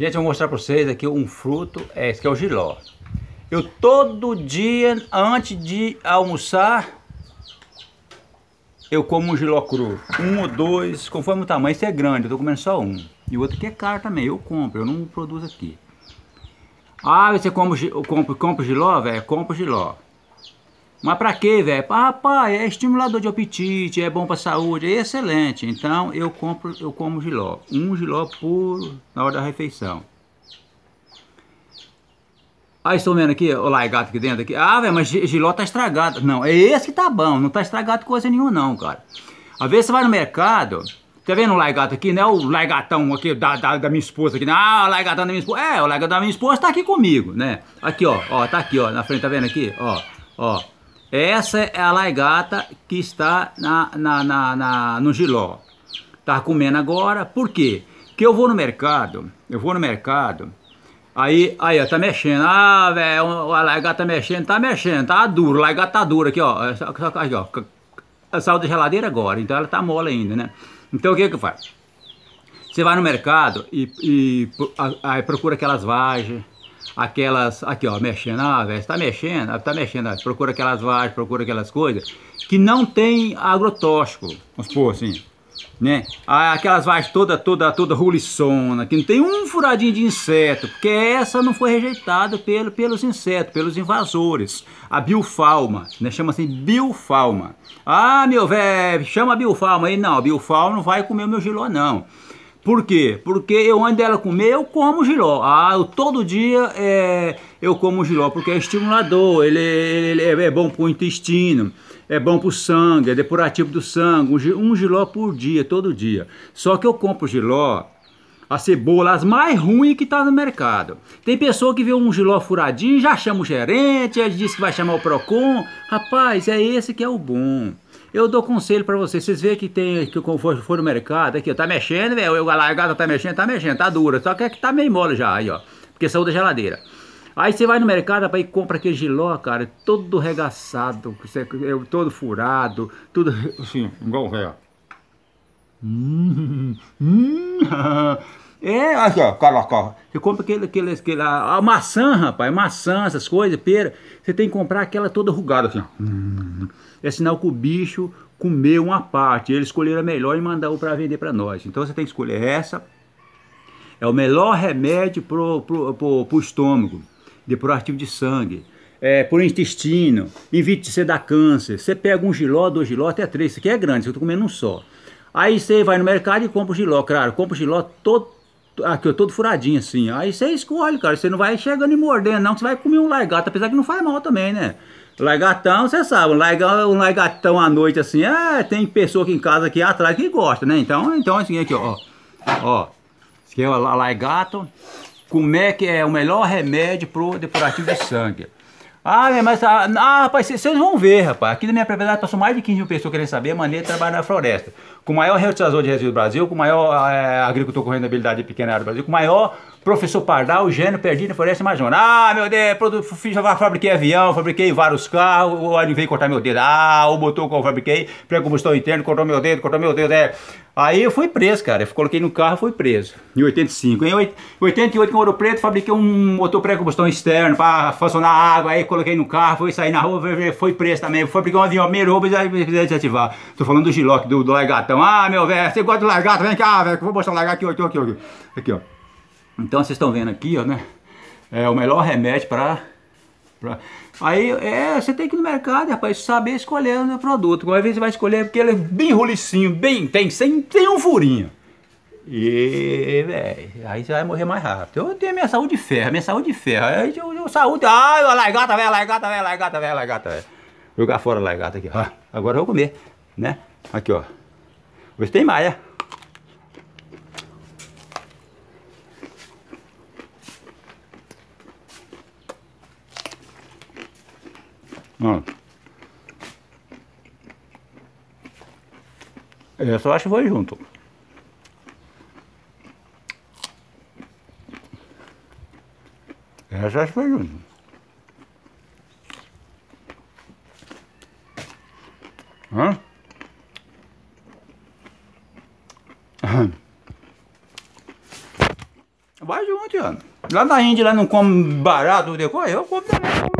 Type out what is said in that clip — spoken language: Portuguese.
Gente, eu vou mostrar para vocês aqui um fruto, é, esse que é o giló. Eu todo dia, antes de almoçar, eu como um giló cru. Um ou dois, conforme o tamanho. Esse é grande, eu tô comendo só um. E o outro que é caro também, eu compro, eu não produzo aqui. Ah, você compra, compra, compra giló, velho? Compra giló. Mas pra quê, velho? Rapaz, é estimulador de apetite, é bom pra saúde, é excelente. Então eu compro, eu como giló. Um giló por na hora da refeição. Aí estou vendo aqui, o largato aqui dentro aqui. Ah, velho, mas giló tá estragado. Não, é esse que tá bom, não tá estragado coisa nenhuma não, cara. Às vezes você vai no mercado, tá vendo o laigato aqui, né? O laigatão aqui da, da, da, minha esposa aqui. Né? Ah, o laigatão da minha esposa. É, o laigatão da minha esposa tá aqui comigo, né? Aqui, ó, ó, tá aqui, ó, na frente, tá vendo aqui? Ó, ó. Essa é a laigata que está na, na, na, na no giló. Tá comendo agora. Por quê? Porque eu vou no mercado, eu vou no mercado, aí, aí, ó, tá mexendo. Ah, velho, a laigata tá mexendo, tá mexendo, tá duro, a laigata tá dura aqui, ó. É aqui, ó. Saiu da geladeira agora, então ela tá mole ainda, né? Então o que que faz? Você vai no mercado e, e aí procura aquelas vagens, aquelas, aqui ó, mexendo, ah, velho, tá mexendo, ah, tá mexendo, ah, procura aquelas vagens, procura aquelas coisas, que não tem agrotóxico, vamos supor assim, né? Ah, aquelas vagens toda, toda, toda ruliçona, que não tem um furadinho de inseto, porque essa não foi rejeitada pelo, pelos insetos, pelos invasores. A biofalma né? Chama assim biofalma Ah, meu velho, chama a biofalma aí. Não, a biofalma não vai comer o meu giló, não. Por quê? Porque eu, antes dela comer, eu como giló. Ah, eu, todo dia é, eu como giló, porque é estimulador, ele, ele, é bom para o intestino, é bom para o sangue, é depurativo do sangue, um, giló por dia, todo dia. Só que eu compro giló, a cebola, as mais ruins que tá no mercado. Tem pessoa que vê um giló furadinho, já chama o gerente, diz que vai chamar o PROCON. Rapaz, é esse que é o bom. Eu dou conselho para vocês. Vocês veem que tem, que for, for no mercado, aqui, ó, tá mexendo, velho. A largada tá mexendo, tá mexendo, tá dura. Só que é que tá meio mole já, aí, ó. Porque saiu da geladeira. Aí você vai no mercado, para ir compra aquele giló, cara, todo regaçado, todo furado, tudo assim, igual o Hum, hum, é, aqui, ó, coloca, Você compra aquele, aquele, aquele, a, maçã, rapaz, maçã, essas coisas, pera. Você tem que comprar aquela toda rugada, assim, ó. Hum. É sinal que o bicho comeu uma parte, ele escolheram a melhor e mandou para vender para nós. Então você tem que escolher essa. É o melhor remédio pro, pro, pro, pro estômago, de pro artigo de sangue, é, por intestino, evite de você dar câncer. Você pega um giló, dois giló, até três. Isso aqui é grande, eu tô comendo um só. Aí você vai no mercado e compra o giló, claro, compra o giló todo aqui, eu todo furadinho assim. Aí você escolhe, cara. Você não vai chegando e mordendo, não. Você vai comer um largato, apesar que não faz mal também, né? Largatão, você sabe, um largatão, um à noite assim, é, tem pessoa aqui em casa aqui atrás que gosta, né? Então, então assim, aqui, ó. Ó, esse aqui é o largato. Como é que é o melhor remédio pro depurativo de sangue? Ah, mas tá- ah, rapaz, vocês vão ver, rapaz. Aqui na minha propriedade passou mais de 15 mil pessoas querendo saber a maneira de trabalhar na floresta. Com o maior reutilizador de resíduos do Brasil, com o maior é, agricultor com de pequena área do Brasil, com o maior Professor Pardal, Gênio, Perdido, Floresta Amazônia. Ah, meu Deus, é fiz, fabriquei avião, fabriquei vários carros, o óleo veio cortar meu dedo. Ah, o motor que eu fabriquei, pré-combustão interno, cortou meu dedo, cortou meu dedo, é. Aí eu fui preso, cara. Eu coloquei no carro e fui preso. Em 85. Em 88, com Ouro Preto, fabriquei um motor pré-combustão externo para funcionar a água. Aí coloquei no carro, fui sair na rua, foi preso também. Fabriquei um avião, meirou, precisei desativar. Tô falando do Giloque, do, do Largatão. Ah, meu velho, você gosta do Largato? Tá Vem cá, ah, velho, vou mostrar o Largato aqui, aqui, aqui, aqui. Aqui, ó. Então vocês estão vendo aqui, ó, né? É o melhor remédio para Aí é, você tem que ir no mercado, rapaz, saber escolher o produto. Uma vez você vai escolher porque ele é bem rolicinho, bem tem, sem, tem um furinho. E, velho, é, aí você vai morrer mais rápido. Eu tenho minha saúde de ferro, minha saúde de ferro. Aí eu, eu saúde. Ai, largata, velho, largata, velho, largata, velho, largata, velho. Jogar fora a largata aqui, ó. Agora eu vou comer, né? Aqui, ó. Hoje tem maia. É. Essa Eu só acho que foi junto. Essa acho que foi junto. Hã? Vai junto, ó. Lá na Índia, lá não come barato, depois eu como também.